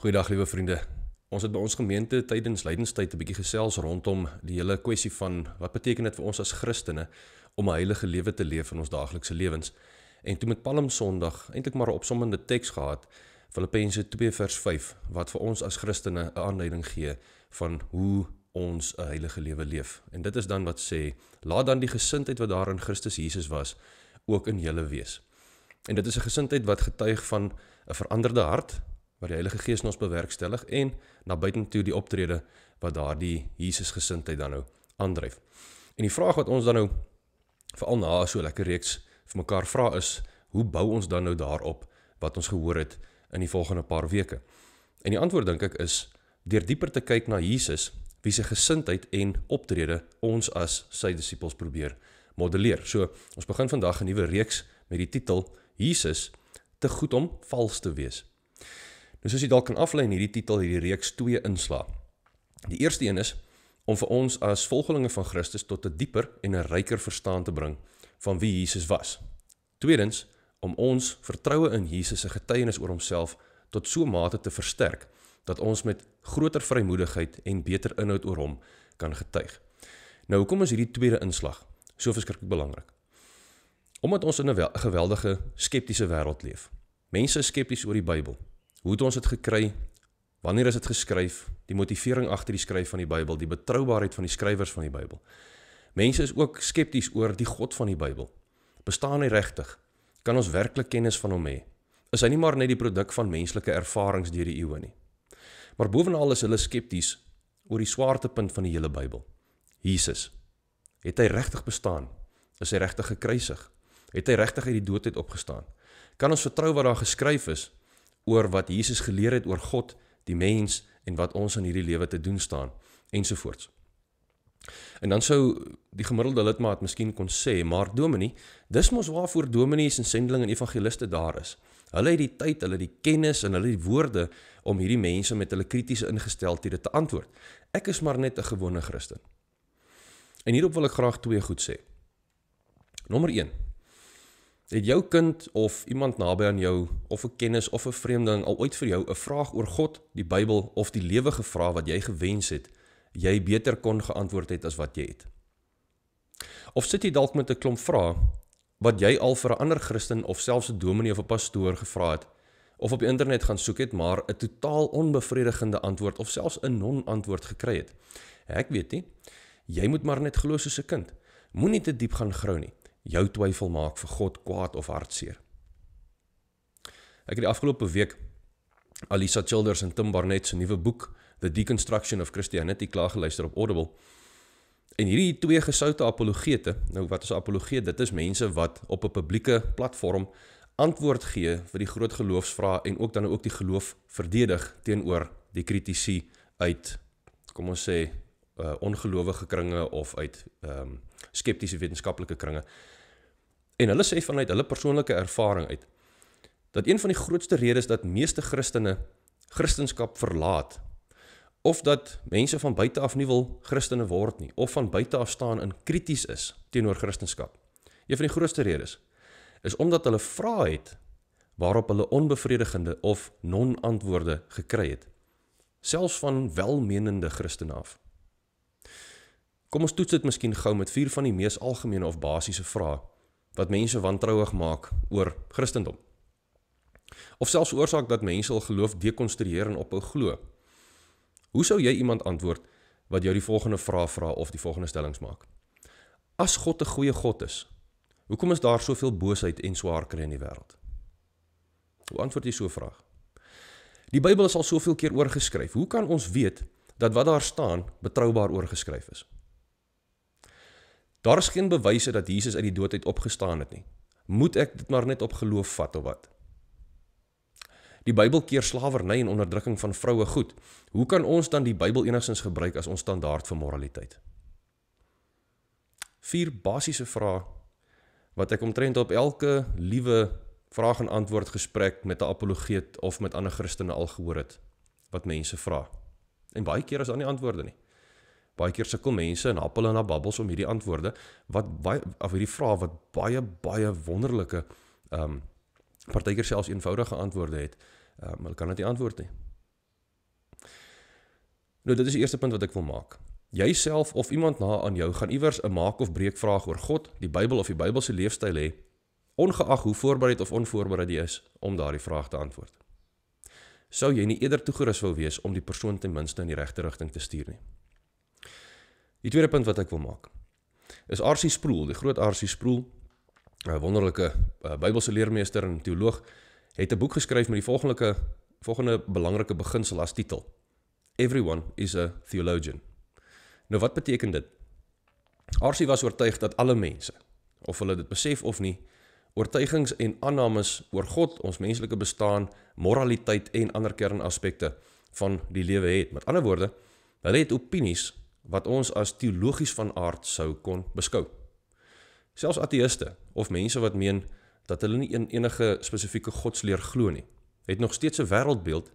Goeiedag liewe vriende. Ons het by ons gemeente tydens lydenstyd 'n bietjie gesels rondom die hele kwessie van wat beteken dit vir ons as Christene om 'n heilige lewe te leef in ons daaglikse lewens. En toe met Palm Sondag eintlik maar 'n opsommende teks gehad, Filippense 2:5, wat vir ons as Christene 'n aanleiding gee van hoe ons 'n heilige lewe leef. En dit is dan wat sê: Laat dan die gesindheid wat daar in Christus Jesus was, ook in julle wees. En dit is 'n gesindheid wat getuig van 'n veranderde hart, wat die Heilige Gees in ons bewerkstellig en na buitentoe die optrede wat daardie Jesusgesindheid dan nou aandryf. En die vraag wat ons dan nou veral na so lekker reeks vir mekaar vra is, hoe bou ons dan nou daarop wat ons gehoor het in die volgende paar weke? En die antwoord dink ek is deur dieper te kyk na Jesus wie se gesindheid en optrede ons as sy disippels probeer modelleer. So, ons begin vandag 'n nuwe reeks met die titel Jesus te goed om vals te wees. Nou soos jy dalk kan aflei in hierdie titel hierdie reeks twee insla. Die eerste een is om vir ons as volgelinge van Christus tot 'n die dieper en 'n ryker verstaan te bring van wie Jesus was. Tweedens om ons vertroue in Jesus se getuienis oor homself tot so 'n mate te versterk dat ons met groter vrymoedigheid en beter inhoud oor hom kan getuig. Nou hoekom is hierdie tweede inslag so verskriklik belangrik? Omdat ons in 'n geweldige skeptiese wêreld leef. Mense is skepties oor die Bybel, Hoe het ons dit gekry? Wanneer is dit geskryf? Die motivering agter die skryf van die Bybel, die betroubaarheid van die skrywers van die Bybel. Mense is ook skepties oor die God van die Bybel. Bestaan hy regtig? Kan ons werklik kennis van hom hê? Is hy nie maar net die produk van menslike ervarings deur die eeue nie? Maar bovenal is hulle skepties oor die swaartepunt van die hele Bybel. Jesus. Het hy regtig bestaan? Is hy regtig gekruisig? Het hy regtig uit die dood uit opgestaan? Kan ons vertrou wat daar geskryf is oor wat Jesus geleer het oor God, die mens en wat ons in hierdie lewe te doen staan ensovoorts. En dan sou die gemiddelde lidmaat miskien kon sê, maar Dominee, dis mos waarvoor dominees en sendelinge en evangeliste daar is. Hulle het die tyd, hulle het die kennis en hulle het die woorde om hierdie mense met hulle kritiese ingesteldhede te antwoord. Ek is maar net 'n gewone Christen. En hierop wil ek graag twee goed sê. Nommer 1 Het jou kind of iemand naby aan jou of 'n kennis of 'n vreemdeling al ooit vir jou 'n vraag oor God, die Bybel of die lewe gevra wat jy gewens het jy beter kon geantwoord het as wat jy het? Of sit jy dalk met 'n klomp vrae wat jy al vir 'n ander Christen of selfs 'n dominee of 'n pastoor gevra het of op die internet gaan soek het maar 'n totaal onbevredigende antwoord of selfs 'n non-antwoord gekry het? Ek weet nie. Jy moet maar net glo soos 'n kind. Moenie te diep gaan grou nie jou twyfel maak vir God kwaad of hartseer. Ek het die afgelope week Alisa Childers en Tim Barnett se nuwe boek The Deconstruction of Christianity klaar geluister op Audible. En hierdie twee gesoute apologete, nou wat is 'n apologeet? Dit is mense wat op 'n publieke platform antwoord gee vir die groot geloofsvrae en ook dan ook die geloof verdedig teenoor die kritici uit kom ons sê uh, ongelowige kringe of uit ehm um, skeptiese wetenskaplike kringe. En hulle sê vanuit hulle persoonlike ervaring uit dat een van die grootste redes dat meeste Christene Christendom verlaat of dat mense van buite af nie wil Christene word nie of van buite af staan en krities is teenoor Christendom. Een van die grootste redes is omdat hulle vra het waarop hulle onbevredigende of non-antwoorde gekry het selfs van welmenende Christene af. Kom ons toets dit miskien gou met vier van die mees algemene of basiese vrae wat mense wantrouig maak oor Christendom. Of selfs oorsaak dat mense hul geloof dekonstrueer en ophou glo. Hoe sou jy iemand antwoord wat jou die volgende vraag vra of die volgende stellings maak? As God 'n goeie God is, hoekom is daar soveel boosheid en swaar kry in die wêreld? Hoe antwoord jy so 'n vraag? Die Bybel is al soveel keer oorgeskryf. Hoe kan ons weet dat wat daar staan betroubaar oorgeskryf is? Daar is geen bewyse dat Jesus uit die dood uit opgestaan het nie. Moet ek dit maar net op geloof vat of wat? Die Bybel keer slawerny en onderdrukking van vroue goed. Hoe kan ons dan die Bybel enigsins gebruik as ons standaard vir moraliteit? Vier basiese vrae wat ek omtrent op elke liewe vraag en antwoord gesprek met 'n apologeet of met ander Christene al gehoor het wat mense vra. En baie keer is daar nie antwoorde nie baie keer sukkel mense en happel en na bubbles om hierdie antwoorde wat baie of hierdie vrae wat baie baie wonderlike ehm um, partykeer selfs eenvoudige antwoorde het. Ehm um, hulle kan dit nie antwoord nie. Nou dit is die eerste punt wat ek wil maak. Jouself of iemand na aan jou gaan iewers 'n maak of breek vraag oor God, die Bybel of die Bybelse leefstyl hê, ongeag hoe voorbereid of onvoorbereid jy is om daardie vraag te antwoord. Sou jy nie eerder toegerus wil wees om die persoon ten minste in die regte rigting te stuur nie. Die tweede punt wat ek wil maak is Arsie Sproul, die groot Arsie Sproul, 'n eh, wonderlike eh, Bybelse leermeester en teoloog, het 'n boek geskryf met die volgende volgende belangrike beginsel as titel: Everyone is a theologian. Nou wat beteken dit? Arsie was oortuig dat alle mense, of hulle dit besef of nie, oortuigings en aannames oor God, ons menslike bestaan, moraliteit en ander kernaspekte van die lewe het. Met ander woorde, hulle het opinies wat ons as teologies van aard sou kon beskou. Selfs ateëste of mense wat meen dat hulle nie enige spesifieke godsleer glo nie, het nog steeds 'n wêreldbeeld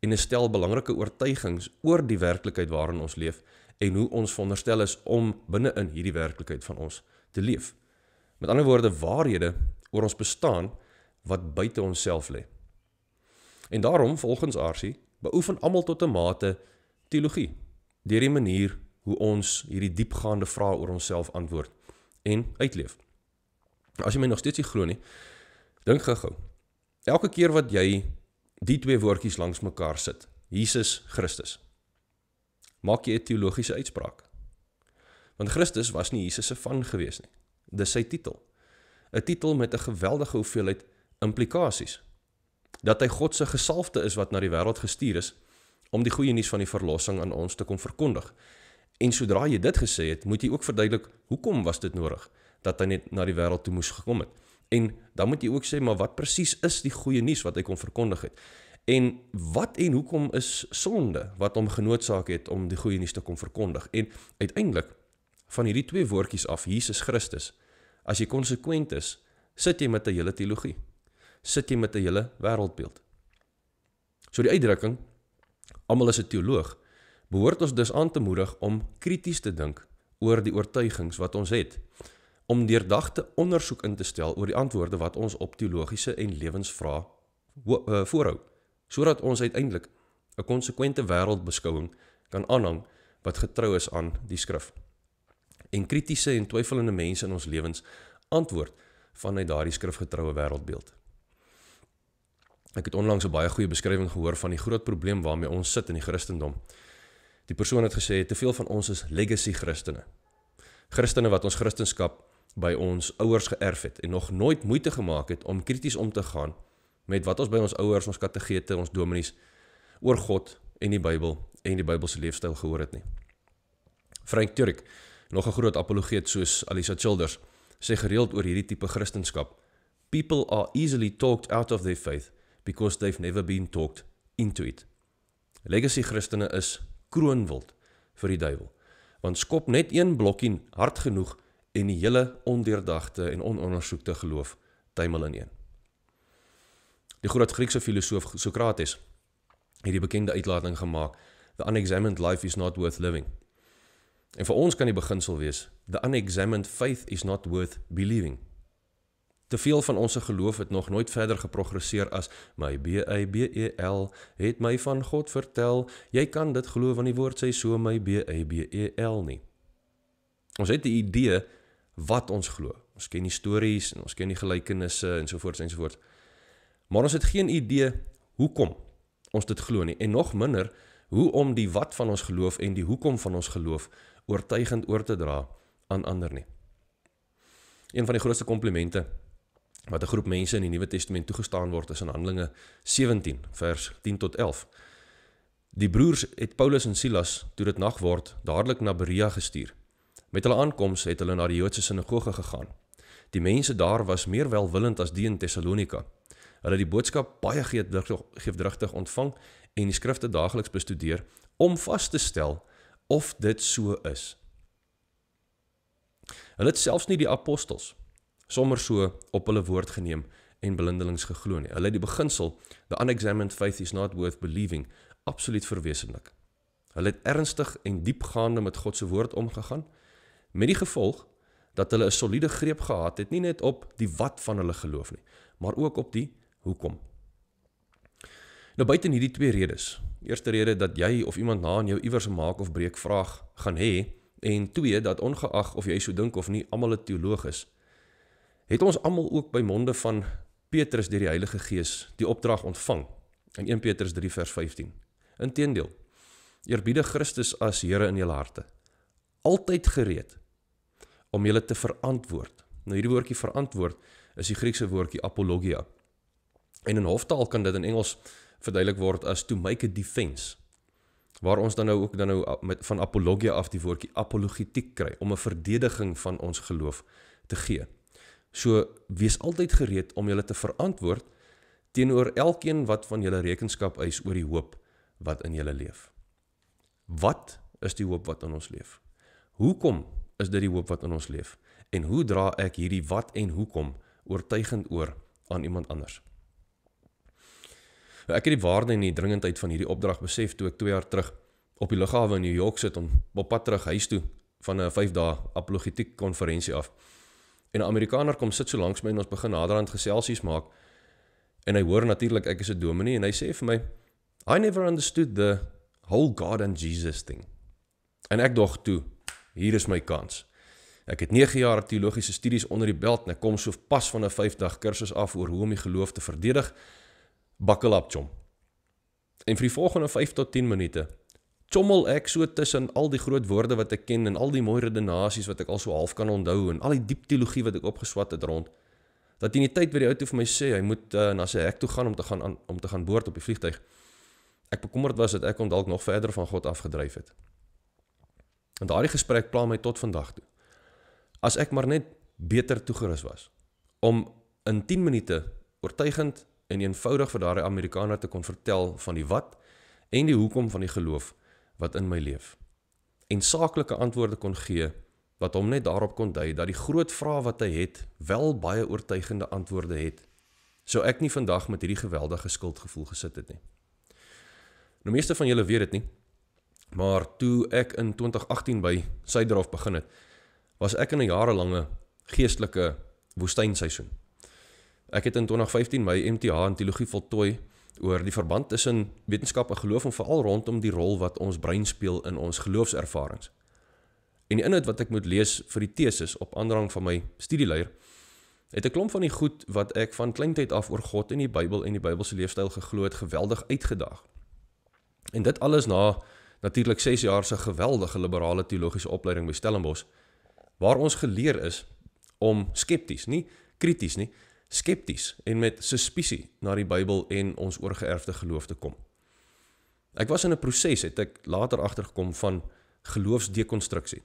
en 'n stel belangrike oortuigings oor die werklikheid waarin ons leef en hoe ons veronderstel is om binne in hierdie werklikheid van ons te leef. Met ander woorde, waarhede oor ons bestaan wat buite onsself lê. En daarom volgens Arsie beoefen almal tot 'n mate teologie deur die manier hoe ons hierdie diepgaande vrae oor onsself antwoord en uitleef. As jy my nog steeds nie glo nie, dink gou-gou. Elke keer wat jy die twee woordjies langs mekaar sit, Jesus Christus, maak jy 'n teologiese uitspraak. Want Christus was nie Jesus se van gewees nie. Dis sy titel. 'n Titel met 'n geweldige hoeveelheid implikasies. Dat hy God se gesalfde is wat na die wêreld gestuur is om die goeie nuus van die verlossing aan ons te kom verkondig En sodra jy dit gesê het, moet jy ook verduidelik hoekom was dit nodig dat hy net na die wêreld toe moes gekom het. En dan moet jy ook sê maar wat presies is die goeie nuus wat hy kon verkondig het? En wat en hoekom is sonde wat hom genoodsaak het om die goeie nuus te kom verkondig? En uiteindelik van hierdie twee woordjies af Jesus Christus. As jy konsekwent is, sit jy met 'n hele teologie. Sit jy met 'n hele wêreldbeeld. So die uitdrukking almal is 'n teoloog behoort ons dus aan te moedig om krities te dink oor die oortuigings wat ons het, om deurdagte ondersoek in te stel oor die antwoorde wat ons op teologiese en lewensvrae eh, voorhou, sodat ons uiteindelik 'n konsekwente wêreldbeskouing kan aanhang wat getrou is aan die skrif. En kritiese en twyfelende mense in ons lewens antwoord vanuit daardie skrifgetroue wêreldbeeld. Ek het onlangs 'n baie goeie beskrywing gehoor van die groot probleem waarmee ons sit in die Christendom. Die persoon het gesê te veel van ons is legacy Christene. Christene wat ons kristendom by ons ouers geërf het en nog nooit moeite gemaak het om krities om te gaan met wat ons by ons ouers, ons kategete, ons dominees oor God en die Bybel en die Bybelse leefstyl gehoor het nie. Frank Turk, nog 'n groot apologeet soos Alisa Childers, sê gereeld oor hierdie tipe kristendom: People are easily talked out of their faith because they've never been talked into it. Legacy Christene is kroonwild vir die duiwel. Want skop net een blokkie hard genoeg en die hele ondeurdagte en onondersoekte geloof tuimel ineen. Die groot Griekse filosoof Sokrates het die bekende uitlating gemaak: "The unexamined life is not worth living." En vir ons kan die beginsel wees: "The unexamined faith is not worth believing." Te veel van ons se geloof het nog nooit verder geprogresseer as my B A B E L het my van God vertel. Jy kan dit glo want die woord sê so my B A B E L nie. Ons het 'n idee wat ons glo. Ons ken die stories en ons ken die gelykenisse en so voort en so voort. Maar ons het geen idee hoekom ons dit glo nie en nog minder hoe om die wat van ons geloof en die hoekom van ons geloof oortuigend oor te dra aan ander nie. Een van die grootste komplimente wat 'n groep mense in die Nuwe Testament toegestaan word is in Handelinge 17 vers 10 tot 11. Die broers het Paulus en Silas toe dit nag word dadelik na Berea gestuur. Met hulle aankoms het hulle na die Joodse sinagoge gegaan. Die mense daar was meer welwillend as die in Tesalonika. Hulle het die boodskap baie geefdrigtig ontvang en die skrifte daagliks bestudeer om vas te stel of dit so is. Hulle het selfs nie die apostels sommer so op hulle woord geneem en blindelings geglo nie. Hulle het die beginsel the unexamined faith is not worth believing absoluut verwesenlik. Hulle het ernstig en diepgaande met God se woord omgegaan met die gevolg dat hulle 'n soliede greep gehad het nie net op die wat van hulle geloof nie, maar ook op die hoekom. Nou buite hierdie twee redes. Eerste rede dat jy of iemand na in jou iewers 'n maak of breek vraag gaan hê en twee dat ongeag of jy so dink of nie, almal 'n teoloog is. Teologus, het ons almal ook by monde van Petrus deur die Heilige Gees die opdrag ontvang in 1 Petrus 3 vers 15. Inteendeel, eerbiede Christus as Here in julle harte, altyd gereed om julle te verantwoord. Nou hierdie woordjie verantwoord is die Griekse woordjie apologia. En in hoftaal kan dit in Engels verduidelik word as to make a defense waar ons dan nou ook dan nou met van apologia af die woordjie apologetiek kry om 'n verdediging van ons geloof te gee. So wees altyd gereed om julle te verantwoord teenoor elkeen wat van julle rekenskap eis oor die hoop wat in julle leef. Wat is die hoop wat in ons leef? Hoekom is dit die hoop wat in ons leef? En hoe dra ek hierdie wat en hoekom oortuigend oor aan iemand anders? Nou, ek het die waarde en die dringendheid van hierdie opdrag besef toe ek 2 jaar terug op die lughawe in New York sit om op pad terug huis toe van 'n 5 dae apologetiek konferensie af. En 'n Amerikaner kom sit so langs my en ons begin naderhand geselsies maak. En hy hoor natuurlik ek is 'n dominee en hy sê vir my, "I never understood the whole God and Jesus thing." En ek dog toe, hier is my kans. Ek het 9 jaar teologiese studies onder die belt en ek kom so pas van 'n 5-dag kursus af oor hoe om die geloof te verdedig. Buckle up, chom. En vir die volgende 5 tot 10 minute Chommel ek so tussen al die groot woorde wat ek ken en al die mooi redenasies wat ek al so half kan onthou en al die diep teologie wat ek opgeswat het rond dat in die tyd wat die ou toe vir my sê hy moet uh, na sy hek toe gaan om te gaan an, om te gaan boord op die vliegtyg. Ek bekommerd was dat ek hom dalk nog verder van God afgedryf het. En daardie gesprek pla my tot vandag toe. As ek maar net beter toegerus was om in 10 minute oortuigend en eenvoudig vir daardie Amerikaner te kon vertel van die wat en die hoekom van die geloof wat in my leef en saaklike antwoorde kon gee wat hom net daarop kon dui dat die groot vrae wat hy het wel baie oortuigende antwoorde het so ek nie vandag met hierdie geweldige skuldgevoel gesit het nie nou meeste van julle weet dit nie maar toe ek in 2018 by Suiderhof begin het was ek in 'n jarelange geestelike woestynseisoen ek het in 2015 my MTH in teologie voltooi oor die verband tussen wetenskap en geloof en veral rondom die rol wat ons brein speel in ons geloofservarings. En die inhoud wat ek moet lees vir die teses op aandrang van my studieleier het 'n klomp van die goed wat ek van kleintyd af oor God en die Bybel en die Bybelse leefstyl geglo het geweldig uitgedaag. En dit alles na natuurlik 6 jaar se geweldige liberale teologiese opleiding by Stellenbosch waar ons geleer is om skepties, nie krities nie, skepties en met suspisie na die Bybel en ons oorgeerfde geloof te kom. Ek was in 'n proses het ek later agtergekom van geloofsdekonstruksie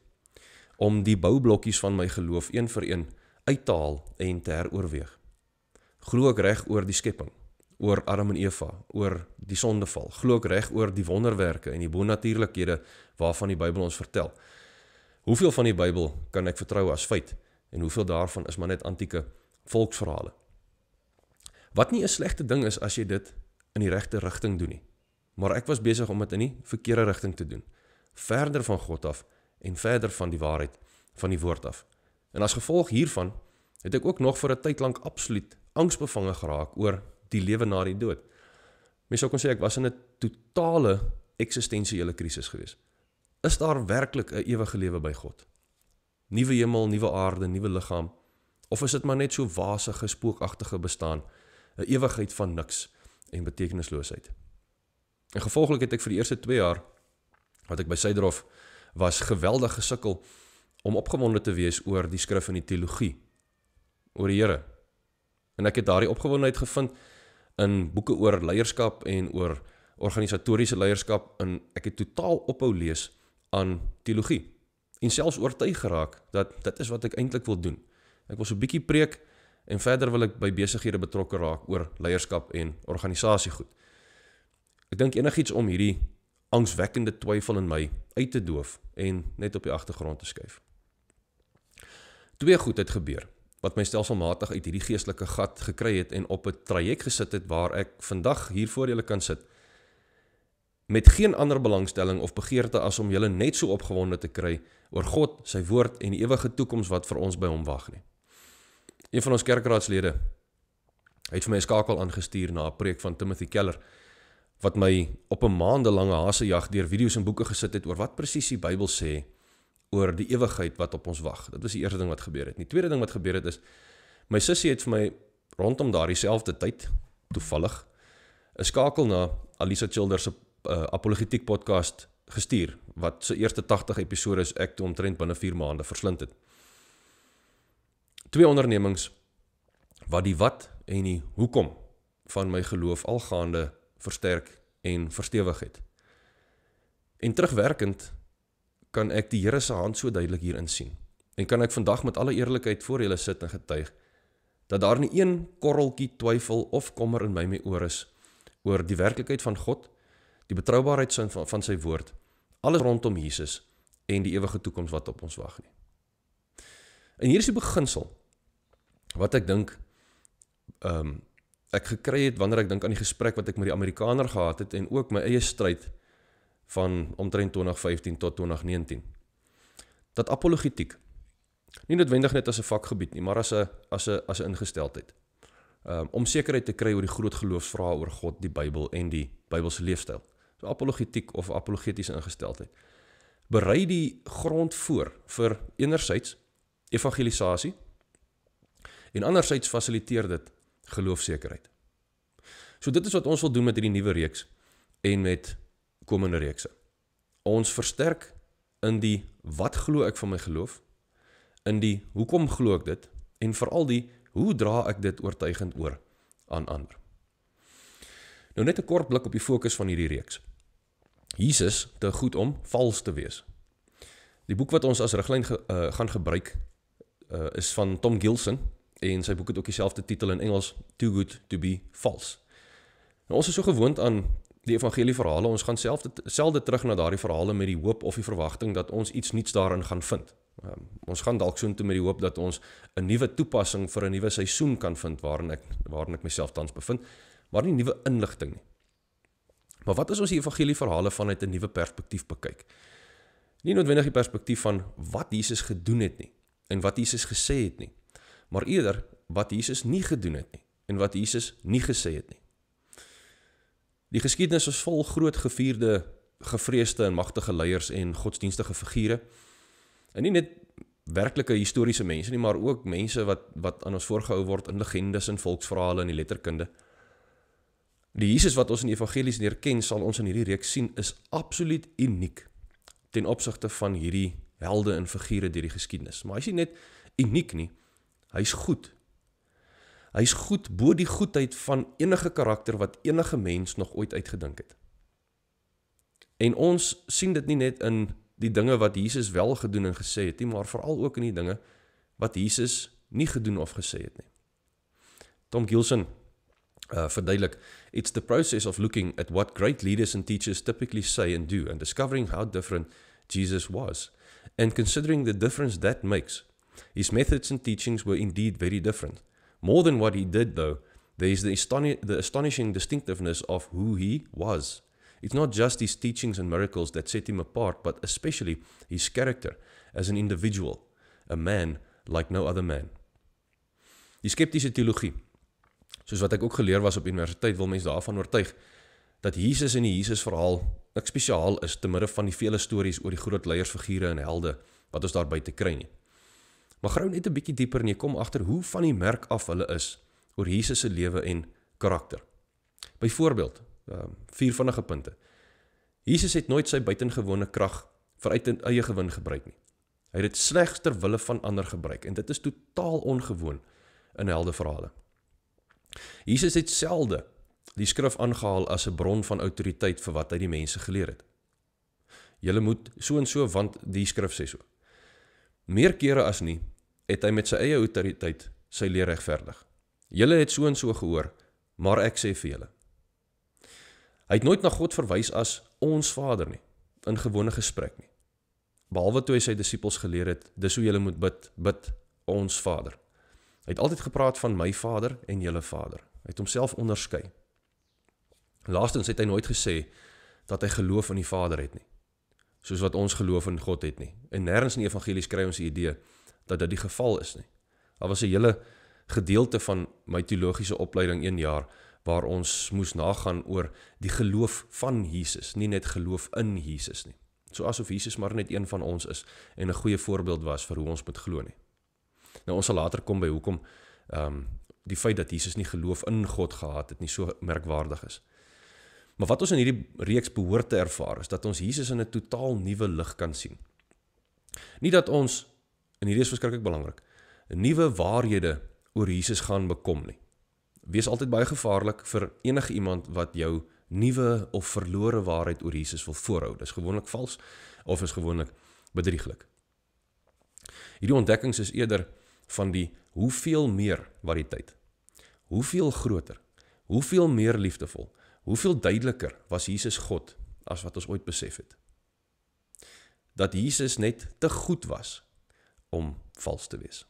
om die boublokkies van my geloof een vir een uit te haal en te heroorweeg. Glo ek reg oor die skepping, oor Adam en Eva, oor die sondeval, glo ek reg oor die wonderwerke en die bonatuurlikhede waarvan die Bybel ons vertel. Hoeveel van die Bybel kan ek vertrou as feit en hoeveel daarvan is maar net antieke volksverhale. Wat nie 'n slegte ding is as jy dit in die regte rigting doen nie. Maar ek was besig om dit in die verkeerde rigting te doen, verder van God af en verder van die waarheid van die woord af. En as gevolg hiervan het ek ook nog vir 'n tyd lank absoluut angsbevange geraak oor die lewe na die dood. Mens sou kon sê ek was in 'n totale eksistensiële krisis gewees. Is daar werklik 'n ewige lewe by God? Nuwe hemel, nuwe aarde, nuwe liggaam? Of is dit maar net so wasige spookagtige bestaan, 'n ewigheid van niks en betekenisloosheid? En gevolglik het ek vir die eerste 2 jaar wat ek by Suiderhof was, geweldig gesukkel om opgewonde te wees oor die skrif in die teologie oor die Here. En ek het daardie opgewondenheid gevind in boeke oor leierskap en oor organisatoriese leierskap en ek het totaal ophou lees aan teologie en selfs oortuig geraak dat dit is wat ek eintlik wil doen. Ek wil so 'n bietjie preek en verder wil ek by besighede betrokke raak oor leierskap en organisasie goed. Ek dink enigiets om hierdie angswekkende twyfel in my uit te doof en net op die agtergrond te skuif. Twee goed het gebeur wat my stelselmatig uit hierdie geestelike gat gekry het en op 'n traject gesit het waar ek vandag hier voor julle kan sit met geen ander belangstelling of begeerte as om julle net so opgewonde te kry oor God, sy woord en die ewige toekoms wat vir ons by hom wag nie. Een van ons kerkraadslede het vir my 'n skakel aangestuur na 'n preek van Timothy Keller wat my op 'n maandelange hasejag deur video's en boeke gesit het oor wat presies die Bybel sê oor die ewigheid wat op ons wag. Dit was die eerste ding wat gebeur het. Die tweede ding wat gebeur het is my sussie het vir my rondom daardie selfde tyd toevallig 'n skakel na Alisa Childers se uh, apologetiek podcast gestuur wat se eerste 80 episode is ek toe omtrent binne 4 maande verslind het twee ondernemings wat die wat en die hoekom van my geloof algaande versterk en verstewig het. En terugwerkend kan ek die Here se hand so duidelik hier insien. En kan ek vandag met alle eerlikheid voor julle sit en getuig dat daar nie een korreltjie twyfel of kommer in my mee oor is oor die werklikheid van God, die betroubaarheid van van sy woord, alles rondom Jesus en die ewige toekoms wat op ons wag nie. En hier is die beginsel wat ek dink ehm um, ek gekry het wanneer ek dink aan die gesprek wat ek met die Amerikaner gehad het en ook my eie stryd van omtrent 2015 tot 2019. Dat apologetiek nie noodwendig net as 'n vakgebied nie, maar as 'n as 'n as 'n ingesteldheid. Um, om sekerheid te kry oor die groot geloofsvrae oor God, die Bybel en die Bybelse leefstyl. So apologetiek of apologetiese ingesteldheid. Berei die grond voor vir enerzijds evangelisasie en anderzijds fasiliteer dit geloofsekerheid. So dit is wat ons wil doen met hierdie nuwe reeks en met komende reekse. Ons versterk in die wat glo ek van my geloof, in die hoekom glo ek dit en veral die hoe dra ek dit oortuigend oor aan ander. Nou net 'n kort blik op die fokus van hierdie reeks. Jesus te goed om vals te wees. Die boek wat ons as riglyn ge, uh, gaan gebruik uh, is van Tom Gilson. En sy boek het ook dieselfde titel in Engels, Too Good to Be False. Nou, ons is so gewoond aan die evangelieverhale, ons gaan selfde selfde terug na daardie verhale met die hoop of die verwagting dat ons iets nuuts daarin gaan vind. Um, ons gaan dalk soontoe met die hoop dat ons 'n nuwe toepassing vir 'n nuwe seisoen kan vind waarin ek waarin ek myself tans bevind, maar nie nuwe inligting nie. Maar wat as ons die evangelieverhale vanuit 'n nuwe perspektief bekyk? Nie noodwendig die perspektief van wat Jesus gedoen het nie, en wat Jesus gesê het nie, maar eerder wat Jesus nie gedoen het nie en wat Jesus nie gesê het nie. Die geskiedenis is vol groot gevierde, gevreesde en magtige leiers en godsdienstige figure. En nie net werklike historiese mense nie, maar ook mense wat wat aan ons voorgehou word in legendes en volksverhale en die letterkunde. Die Jesus wat ons in die evangelies leer ken, sal ons in hierdie reeks sien is absoluut uniek ten opsigte van hierdie helde en figure deur die geskiedenis. Maar hy is net uniek nie. Hy's goed. Hy's goed bo die goedheid van enige karakter wat enige mens nog ooit uitgedink het. En ons sien dit nie net in die dinge wat Jesus wel gedoen en gesê het nie, maar veral ook in die dinge wat Jesus nie gedoen of gesê het nie. Tom Gilson uh verduidelik it's the process of looking at what great leaders and teachers typically say and do and discovering how different Jesus was and considering the difference that makes, his methods and teachings were indeed very different. More than what he did, though, there is the, astoni- the astonishing distinctiveness of who he was. It's not just his teachings and miracles that set him apart, but especially his character as an individual, a man like no other man. Die skeptiese teologie, soos wat ek ook geleer was op universiteit, wil mense daarvan oortuig dat Jesus in die Jesus verhaal nik spesiaal is te midde van die vele stories oor die groot leiersfigure en helde wat ons daar buite kry nie. Maar grou net 'n bietjie dieper en jy kom agter hoe van die merk af hulle is oor Jesus se lewe en karakter. Byvoorbeeld, ehm vier vinnige punte. Jesus het nooit sy buitengewone krag vir uit eie gewin gebruik nie. Hy het dit slegs ter wille van ander gebruik en dit is totaal ongewoon in heldeverhale. Jesus het selde die skrif aangehaal as 'n bron van outoriteit vir wat hy die mense geleer het. Julle moet so en so want die skrif sê so. Meer kere as nie het hy met sy eie outoriteit sy leer regverdig. Julle het so en so gehoor, maar ek sê vir julle. Hy het nooit na God verwys as ons Vader nie in gewone gesprek nie. Behalwe toe hy sy disippels geleer het, dis hoe julle moet bid, bid ons Vader. Hy het altyd gepraat van my Vader en julle Vader. Hy het homself onderskei. Laastens het hy nooit gesê dat hy geloof in die Vader het nie. Soos wat ons geloof in God het nie. En nêrens in die evangelies kry ons die idee dat dit die geval is nie. Daar was 'n hele gedeelte van my teologiese opleiding 1 jaar waar ons moes nagaan oor die geloof van Jesus, nie net geloof in Jesus nie. So asof Jesus maar net een van ons is en 'n goeie voorbeeld was vir hoe ons moet glo nie. Nou ons sal later kom by hoekom ehm um, die feit dat Jesus nie geloof in God gehad het nie so merkwaardig is. Maar wat ons in hierdie reeks behoort te ervaar is dat ons Jesus in 'n totaal nuwe lig kan sien. Nie dat ons en hierdie is verskriklik belangrik, nuwe waarhede oor Jesus gaan bekom nie. Wees altyd baie gevaarlik vir enige iemand wat jou nuwe of verlore waarheid oor Jesus wil voorhou. Dis gewoonlik vals of is gewoonlik bedrieglik. Hierdie ontdekkings is eerder van die hoeveel meer wat die tyd. Hoeveel groter, hoeveel meer liefdevol, Hoeveel duideliker was Jesus God as wat ons ooit besef het. Dat Jesus net te goed was om vals te wees.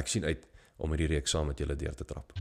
Ek sien uit om hierdie reeks saam met julle deur te trap.